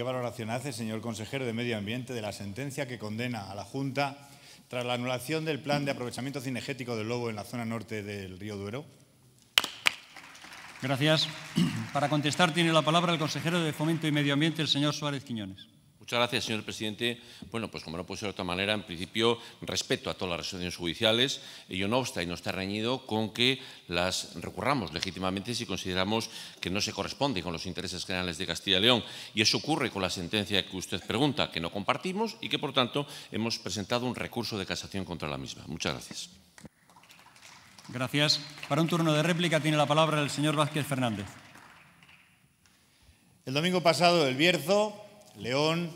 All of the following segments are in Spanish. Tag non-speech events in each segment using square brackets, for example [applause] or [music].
¿Qué valoración hace, el señor consejero de Medio Ambiente, de la sentencia que condena a la Junta tras la anulación del plan de aprovechamiento cinegético del lobo en la zona norte del río Duero? Gracias. [clears throat] Para contestar tiene la palabra el consejero de Fomento y Medio Ambiente, el señor Suárez Quiñones. Muchas gracias, señor presidente. Bueno, pues como no puede ser de otra manera, en principio respeto a todas las resoluciones judiciales. Ello no obsta y no está reñido con que las recurramos legítimamente si consideramos que no se corresponde con los intereses generales de Castilla y León. Y eso ocurre con la sentencia que usted pregunta, que no compartimos y que, por tanto, hemos presentado un recurso de casación contra la misma. Muchas gracias. Gracias. Para un turno de réplica tiene la palabra el señor Vázquez Fernández. El domingo pasado, el Bierzo León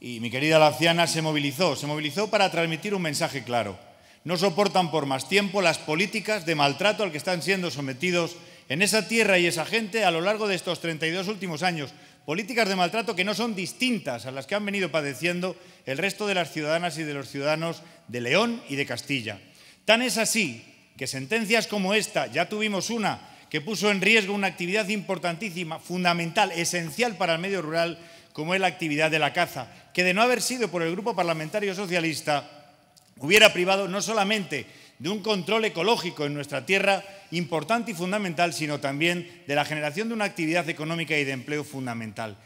y mi querida Laciana se movilizó, se movilizó para transmitir un mensaje claro. No soportan por más tiempo las políticas de maltrato al que están siendo sometidos en esa tierra y esa gente a lo largo de estos 32 últimos años. Políticas de maltrato que no son distintas a las que han venido padeciendo el resto de las ciudadanas y de los ciudadanos de León y de Castilla. Tan es así que sentencias como esta, ya tuvimos una que puso en riesgo una actividad importantísima, fundamental, esencial para el medio rural, como es la actividad de la caza, que de no haber sido por el Grupo Parlamentario Socialista hubiera privado no solamente de un control ecológico en nuestra tierra importante y fundamental, sino también de la generación de una actividad económica y de empleo fundamental.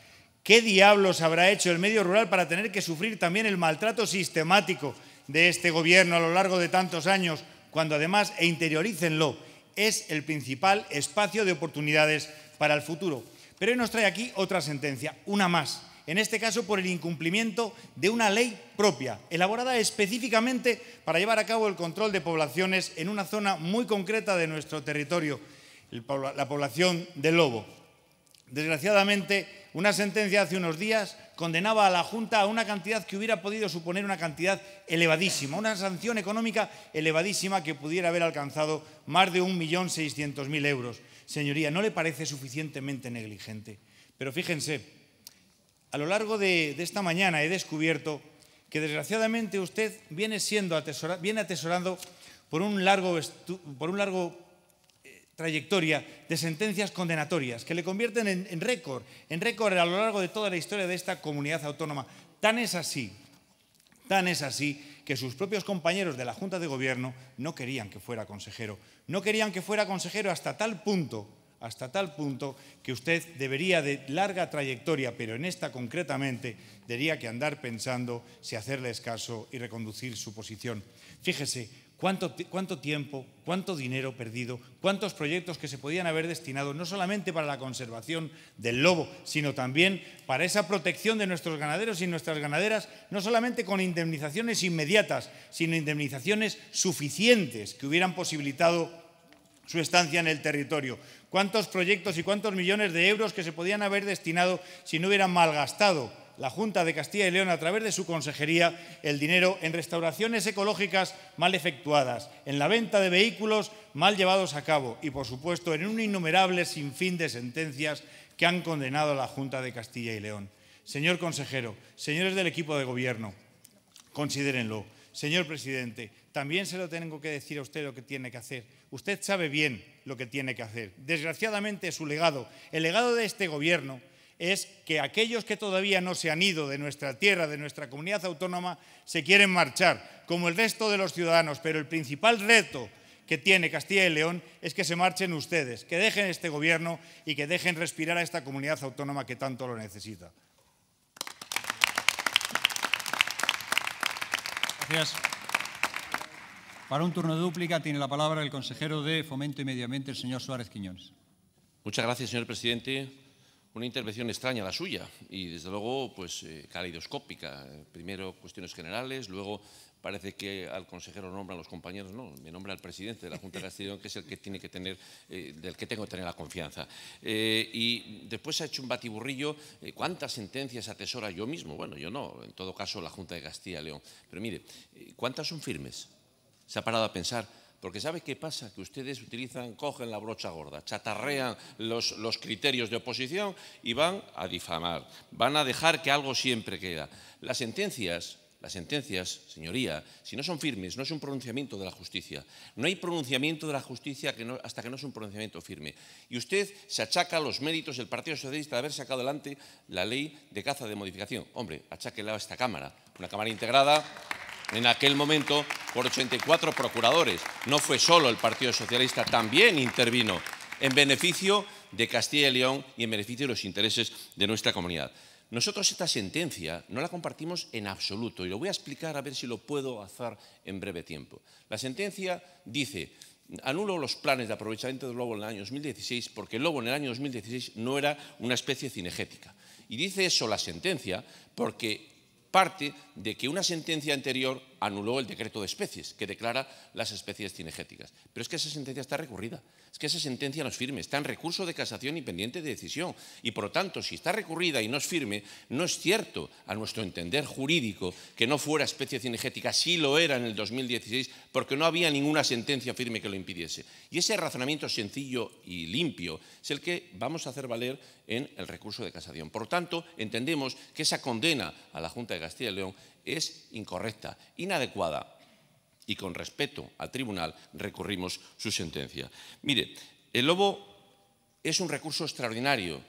¿Qué diablos habrá hecho el medio rural para tener que sufrir también el maltrato sistemático de este gobierno a lo largo de tantos años, cuando además, e interiorícenlo, es el principal espacio de oportunidades para el futuro? Pero hoy nos trae aquí otra sentencia, una más, en este caso por el incumplimiento de una ley propia, elaborada específicamente para llevar a cabo el control de poblaciones en una zona muy concreta de nuestro territorio, la población del lobo. Desgraciadamente, una sentencia hace unos días condenaba a la Junta a una cantidad que hubiera podido suponer una cantidad elevadísima, una sanción económica elevadísima que pudiera haber alcanzado más de 1.600.000 euros señoría, ¿no le parece suficientemente negligente? Pero fíjense, a lo largo de, esta mañana he descubierto que desgraciadamente usted viene, siendo viene atesorando por un largo, por un largo eh, trayectoria de sentencias condenatorias que le convierten en, en récord, en récord a lo largo de toda la historia de esta comunidad autónoma. Tan es así Tan es así que sus propios compañeros de la Junta de Gobierno no querían que fuera consejero. No querían que fuera consejero hasta tal punto, hasta tal punto que usted debería de larga trayectoria, pero en esta concretamente, debería que andar pensando si hacerle escaso y reconducir su posición. Fíjese, cuánto, tiempo, cuánto dinero perdido, cuántos proyectos que se podían haber destinado no solamente para la conservación del lobo, sino también para esa protección de nuestros ganaderos y nuestras ganaderas, no solamente con indemnizaciones inmediatas, sino indemnizaciones suficientes que hubieran posibilitado su estancia en el territorio. Cuántos proyectos y cuántos millones de euros que se podían haber destinado si no hubieran malgastado la Junta de Castilla y León a través de su consejería el dinero en restauraciones ecológicas mal efectuadas, en la venta de vehículos mal llevados a cabo y, por supuesto, en un innumerable sinfín de sentencias que han condenado a la Junta de Castilla y León. Señor consejero, señores del equipo de gobierno, considérenlo. Señor presidente, también se lo tengo que decir a usted lo que tiene que hacer. Usted sabe bien lo que tiene que hacer. Desgraciadamente, su legado, el legado de este gobierno, es que aquellos que todavía no se han ido de nuestra tierra, de nuestra comunidad autónoma, se quieren marchar, como el resto de los ciudadanos. Pero el principal reto que tiene Castilla y León es que se marchen ustedes, que dejen este gobierno y que dejen respirar a esta comunidad autónoma que tanto lo necesita. Gracias. Para un turno de dúplica tiene la palabra el consejero de Fomento y Mediamente, el señor Suárez Quiñones. Muchas gracias, señor presidente una intervención extraña la suya y desde luego pues eh, caleidoscópica. Primero cuestiones generales, luego parece que al consejero nombran a los compañeros, no, me nombra al presidente de la Junta de Castilla y León, que es el que tiene que tener, eh, del que tengo que tener la confianza. Eh, y después se ha hecho un batiburrillo, ¿cuántas sentencias atesora yo mismo? Bueno, yo no, en todo caso la Junta de Castilla y León. Pero mire, ¿cuántas son firmes? Se ha parado a pensar, porque ¿sabe qué pasa? Que ustedes utilizan, cogen la brocha gorda, chatarrean los, los, criterios de oposición y van a difamar, van a dejar que algo siempre queda. Las sentencias, las sentencias, señoría, si no son firmes, no es un pronunciamiento de la justicia. No hay pronunciamiento de la justicia que hasta que no es un pronunciamiento firme. Y usted se achaca los méritos del Partido Socialista de haber sacado adelante la ley de caza de modificación. Hombre, acháquela a esta Cámara, una Cámara integrada en aquel momento por 84 procuradores. No fue solo el Partido Socialista, también intervino en beneficio de Castilla y León y en beneficio de los intereses de nuestra comunidad. Nosotros esta sentencia no la compartimos en absoluto y lo voy a explicar a ver si lo puedo hacer en breve tiempo. La sentencia dice, anulo los planes de aprovechamiento del lobo en el año 2016 porque el lobo en el año 2016 no era una especie cinegética. Y dice eso la sentencia porque parte de que una sentencia anterior anuló el decreto de especies, que declara las especies cinegéticas. Pero es que esa sentencia está recurrida, es que esa sentencia no es firme, está en recurso de casación y pendiente de decisión. Y por lo tanto, si está recurrida y no es firme, no es cierto, a nuestro entender jurídico, que no fuera especie cinegética, sí lo era en el 2016, porque no había ninguna sentencia firme que lo impidiese. Y ese razonamiento sencillo y limpio es el que vamos a hacer valer en el recurso de casación. Por lo tanto, entendemos que esa condena a la Junta de Castilla y León es incorrecta, inadecuada y con respeto al tribunal recurrimos su sentencia. Mire, el lobo es un recurso extraordinario,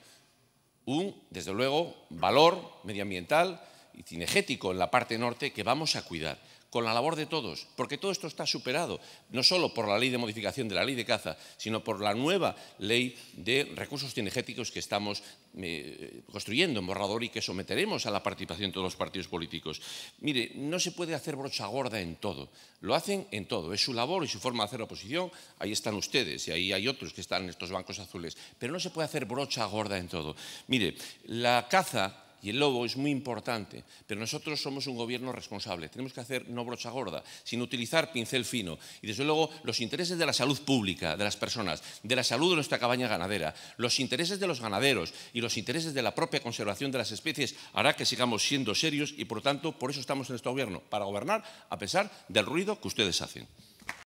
un, desde luego, valor medioambiental y cinegético en la parte norte que vamos a cuidar con la labor de todos, porque todo esto está superado, no solo por la ley de modificación de la ley de caza, sino por la nueva ley de recursos energéticos que estamos eh, construyendo en borrador y que someteremos a la participación de todos los partidos políticos. Mire, no se puede hacer brocha gorda en todo, lo hacen en todo, es su labor y su forma de hacer oposición, ahí están ustedes y ahí hay otros que están en estos bancos azules, pero no se puede hacer brocha gorda en todo. Mire, la caza y el lobo es muy importante, pero nosotros somos un gobierno responsable. Tenemos que hacer no brocha gorda, sino utilizar pincel fino. Y desde luego los intereses de la salud pública, de las personas, de la salud de nuestra cabaña ganadera, los intereses de los ganaderos y los intereses de la propia conservación de las especies hará que sigamos siendo serios y por tanto por eso estamos en este gobierno, para gobernar a pesar del ruido que ustedes hacen.